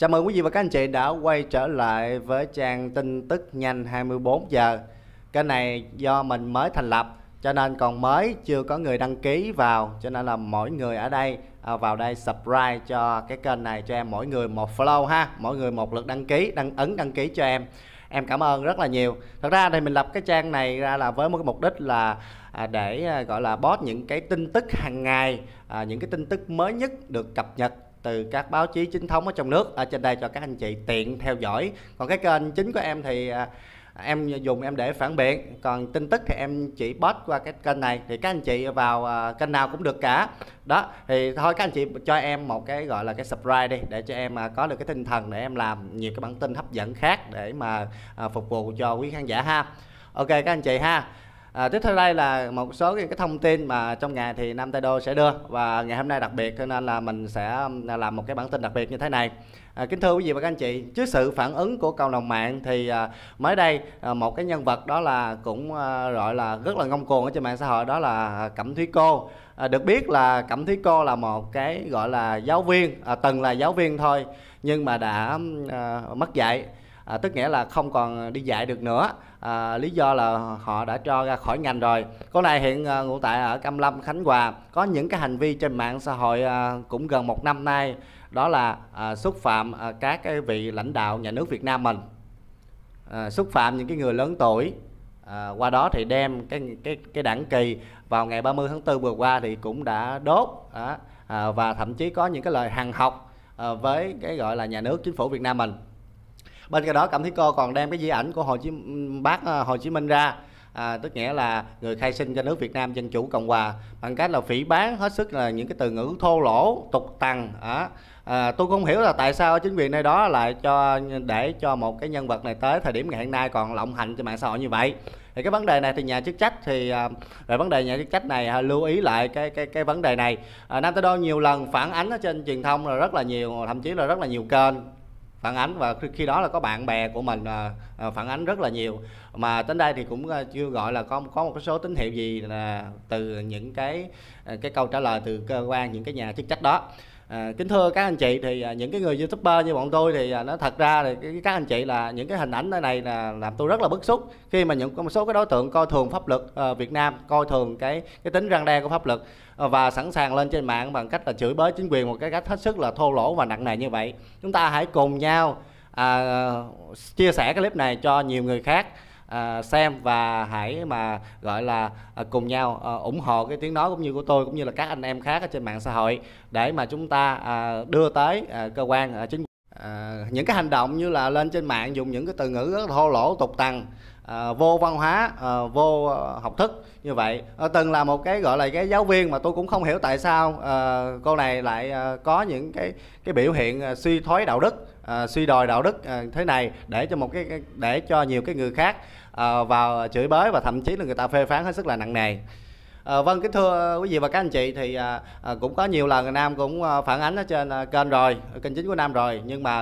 Chào mừng quý vị và các anh chị đã quay trở lại với trang tin tức nhanh 24 giờ. Cái này do mình mới thành lập cho nên còn mới chưa có người đăng ký vào cho nên là mỗi người ở đây à, vào đây subscribe cho cái kênh này cho em mỗi người một follow ha, mỗi người một lượt đăng ký, đăng ấn đăng ký cho em. Em cảm ơn rất là nhiều. Thật ra thì mình lập cái trang này ra là với một cái mục đích là à, để à, gọi là post những cái tin tức hàng ngày, những cái tin tức mới nhất được cập nhật từ các báo chí chính thống ở trong nước ở trên đây cho các anh chị tiện theo dõi còn cái kênh chính của em thì à, em dùng em để phản biện còn tin tức thì em chỉ post qua cái kênh này thì các anh chị vào à, kênh nào cũng được cả đó thì thôi các anh chị cho em một cái gọi là cái subscribe đi để cho em à, có được cái tinh thần để em làm nhiều cái bản tin hấp dẫn khác để mà phục vụ cho quý khán giả ha ok các anh chị ha À, tiếp theo đây là một số cái, cái thông tin mà trong ngày thì Nam Tây Đô sẽ đưa và ngày hôm nay đặc biệt cho nên là mình sẽ um, làm một cái bản tin đặc biệt như thế này. À, kính thưa quý vị và các anh chị, trước sự phản ứng của cộng đồng mạng thì à, mới đây à, một cái nhân vật đó là cũng à, gọi là rất là ngông cuồng ở trên mạng xã hội đó là Cẩm Thúy Cô. À, được biết là Cẩm Thúy Cô là một cái gọi là giáo viên, à, từng là giáo viên thôi nhưng mà đã um, à, mất dạy à, tức nghĩa là không còn đi dạy được nữa à, lý do là họ đã cho ra khỏi ngành rồi cô này hiện à, ngụ tại ở Cam Lâm Khánh Hòa có những cái hành vi trên mạng xã hội à, cũng gần một năm nay đó là à, xúc phạm à, các cái vị lãnh đạo nhà nước Việt Nam mình à, xúc phạm những cái người lớn tuổi à, qua đó thì đem cái cái cái đảng kỳ vào ngày 30 tháng 4 vừa qua thì cũng đã đốt à, và thậm chí có những cái lời hàng học à, với cái gọi là nhà nước chính phủ Việt Nam mình bên cạnh đó cảm thấy cô còn đem cái di ảnh của hồ chí bác ờ, hồ chí minh ra à, tức nghĩa là người khai sinh cho nước Việt Nam dân chủ cộng hòa bằng cách là phỉ bán hết sức là những cái từ ngữ thô lỗ tục tằn à, à, tôi không hiểu là tại sao chính quyền nơi đó lại cho để cho một cái nhân vật này tới thời điểm ngày hôm nay còn lộng hành trên mạng xã hội như vậy thì cái vấn đề này thì nhà chức trách thì ờ, về vấn đề nhà chức trách này ờ, lưu ý lại cái cái cái vấn đề này à, Nam Tây Đô nhiều lần phản ánh ở trên truyền thông là rất là nhiều thậm chí là rất là nhiều kênh phản ánh và khi đó là có bạn bè của mình à, à, phản ánh rất là nhiều mà đến đây thì cũng à, chưa gọi là có có một số tín hiệu gì là từ những cái cái câu trả lời từ cơ quan những cái nhà chức trách đó À, kính thưa các anh chị thì à, những cái người youtuber như bọn tôi thì à, nó thật ra thì các anh chị là những cái hình ảnh này là làm tôi rất là bức xúc khi mà những một số cái đối tượng coi thường pháp luật à, Việt Nam coi thường cái cái tính răng đe của pháp luật à, và sẵn sàng lên trên mạng bằng cách là chửi bới chính quyền một cái cách hết sức là thô lỗ và nặng nề như vậy chúng ta hãy cùng nhau à, ờ, chia sẻ cái clip này cho nhiều người khác à, xem và hãy mà gọi là à, cùng nhau à, ủng hộ cái tiếng nói cũng như của tôi cũng như là các anh em khác ở trên mạng xã hội để mà chúng ta à, đưa tới à, cơ quan à, chính à, những cái hành động như là lên trên mạng dùng những cái từ ngữ rất là thô lỗ tục tằn à, vô văn hóa à, vô ờ, học thức như vậy à, từng là một cái gọi là cái giáo viên mà tôi cũng không hiểu tại sao à, cô này lại à, có những cái cái biểu hiện à, suy thoái đạo đức à, suy đòi đạo đức à, thế này để cho một cái để cho nhiều cái người khác à, vào chửi bới và thậm chí là người ta phê phán hết sức là nặng nề À, vâng kính thưa ờ, quý vị và các anh chị thì à, à cũng có nhiều lần Nam cũng ờ, phản ánh ở trên kênh rồi kênh chính của Nam rồi nhưng mà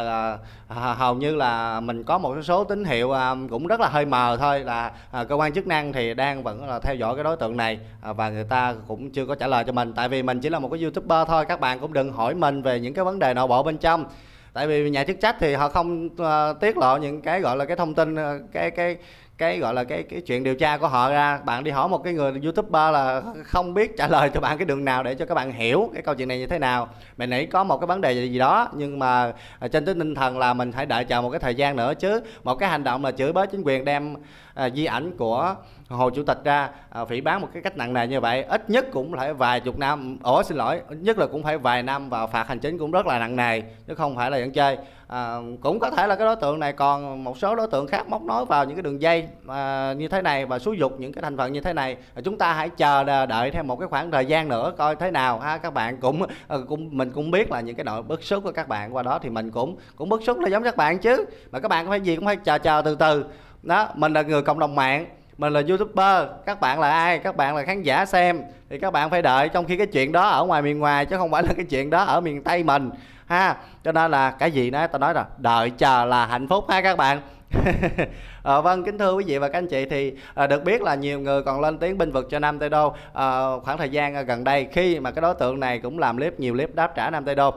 à, hầu như là mình có một số tín hiệu à, cũng rất là hơi mờ thôi là à, cơ quan chức năng thì đang vẫn là theo dõi cái đối tượng này à, và người ta cũng chưa có trả lời cho mình tại vì mình chỉ là một cái youtuber thôi các bạn cũng đừng hỏi mình về những cái vấn đề nội bộ bên trong tại vì nhà chức trách thì họ không uh, tiết lộ những cái gọi là cái thông tin cái cái cái gọi là cái cái chuyện điều tra của họ ra bạn đi hỏi một cái người youtuber là không biết trả lời cho bạn cái đường nào để cho các bạn hiểu cái câu chuyện này như thế nào mình nghĩ có một cái vấn đề gì đó nhưng mà à, trên tính tinh thần là mình phải đợi chờ một cái thời gian nữa chứ một cái hành động là chửi bới chính quyền đem à, di ảnh của hồ chủ tịch ra à, phỉ bán một cái cách nặng nề như vậy ít nhất cũng phải vài chục năm ủa xin lỗi ít nhất là cũng phải vài năm và phạt hành chính cũng rất là nặng nề chứ không phải là dẫn chơi à, cũng có thể là cái đối tượng này còn một số đối tượng khác móc nối vào những cái đường dây à, như thế này và xúi dục những cái thành phần như thế này à, chúng ta hãy chờ đợi thêm một cái khoảng thời gian nữa coi thế nào ha các bạn cũng à, cũng mình cũng biết là những cái nỗi bức xúc của các bạn qua đó thì mình cũng cũng bức xúc là giống các bạn chứ mà các bạn có phải gì cũng phải chờ chờ từ từ đó mình là người cộng đồng mạng mình là youtuber các bạn là ai các bạn là khán giả xem thì các bạn phải đợi trong khi cái chuyện đó ở ngoài miền ngoài chứ không phải là cái chuyện đó ở miền tây mình ha cho nên là cái gì nói tao nói là đợi chờ là hạnh phúc ha các bạn à, vâng kính thưa quý vị và các anh chị thì à, được biết là nhiều người còn lên tiếng binh vực cho Nam Tây Đô à, khoảng thời gian gần đây khi mà cái đối tượng này cũng làm clip nhiều clip đáp trả Nam Tây Đô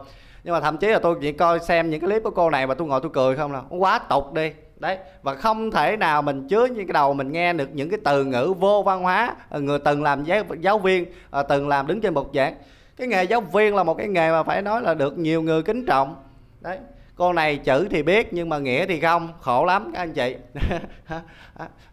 nhưng mà thậm chí là tôi chỉ coi xem những cái clip của cô này mà tôi ngồi tôi cười không là quá tục đi đấy và không thể nào mình chứa như cái đầu mình nghe được những cái từ ngữ vô văn hóa người từng làm giáo, giáo viên từng làm đứng trên bục giảng cái nghề giáo viên là một cái nghề mà phải nói là được nhiều người kính trọng đấy con này chữ thì biết nhưng mà nghĩa thì không khổ lắm các anh chị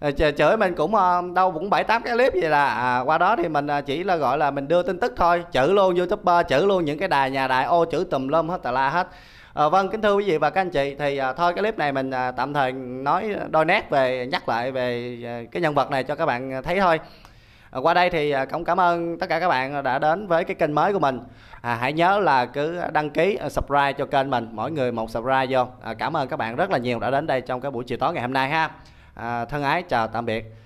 à, chửi mình cũng ờ, đâu cũng bảy tám cái clip vậy là à, qua đó thì mình à, chỉ là gọi là mình đưa tin tức thôi chữ luôn youtuber chữ luôn những cái đài nhà đài ô chữ tùm lum hết tà la hết à, vâng kính thưa quý vị và các anh chị thì à, thôi cái clip này mình à, tạm thời nói đôi nét về nhắc lại về à, cái nhân vật này cho các bạn à, thấy thôi À, qua đây thì à, cũng cảm ơn tất cả các bạn đã đến với cái kênh mới của mình à, hãy nhớ là cứ đăng ký à, subscribe cho kênh mình mỗi người một subscribe vô à, cảm ơn các bạn rất là nhiều đã đến đây trong cái buổi chiều tối ngày hôm nay ha à, thân ái chào tạm biệt